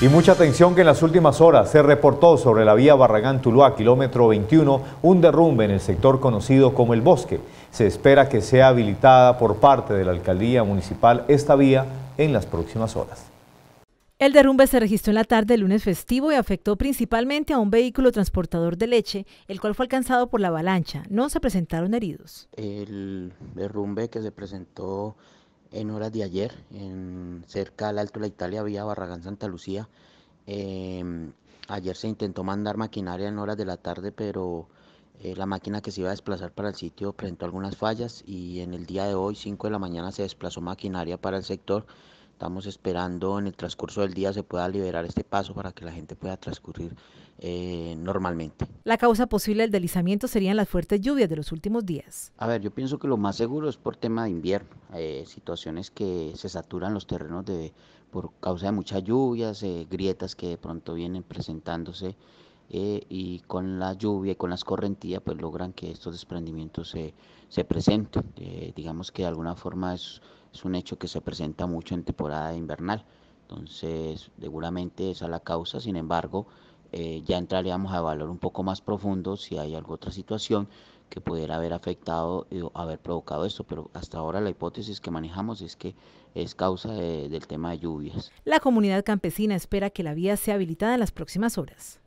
Y mucha atención que en las últimas horas se reportó sobre la vía Barragán-Tuluá, kilómetro 21, un derrumbe en el sector conocido como El Bosque. Se espera que sea habilitada por parte de la Alcaldía Municipal esta vía en las próximas horas. El derrumbe se registró en la tarde del lunes festivo y afectó principalmente a un vehículo transportador de leche, el cual fue alcanzado por la avalancha. No se presentaron heridos. El derrumbe que se presentó en horas de ayer, en cerca al Alto de la Italia, vía Barragán Santa Lucía. Em, ayer se intentó mandar maquinaria en horas de la tarde, pero eh, la máquina que se iba a desplazar para el sitio presentó algunas fallas y en el día de hoy, 5 de la mañana, se desplazó maquinaria para el sector Estamos esperando en el transcurso del día se pueda liberar este paso para que la gente pueda transcurrir eh, normalmente. La causa posible del deslizamiento serían las fuertes lluvias de los últimos días. A ver, yo pienso que lo más seguro es por tema de invierno, eh, situaciones que se saturan los terrenos de, por causa de muchas lluvias, eh, grietas que de pronto vienen presentándose eh, y con la lluvia y con las correntías pues logran que estos desprendimientos se, se presenten. Eh, digamos que de alguna forma es, un hecho que se presenta mucho en temporada invernal, entonces seguramente esa es la causa, sin embargo eh, ya entraríamos a valor un poco más profundo si hay alguna otra situación que pudiera haber afectado o haber provocado esto, pero hasta ahora la hipótesis que manejamos es que es causa del tema de lluvias. La comunidad campesina espera que la vía sea habilitada en las próximas horas.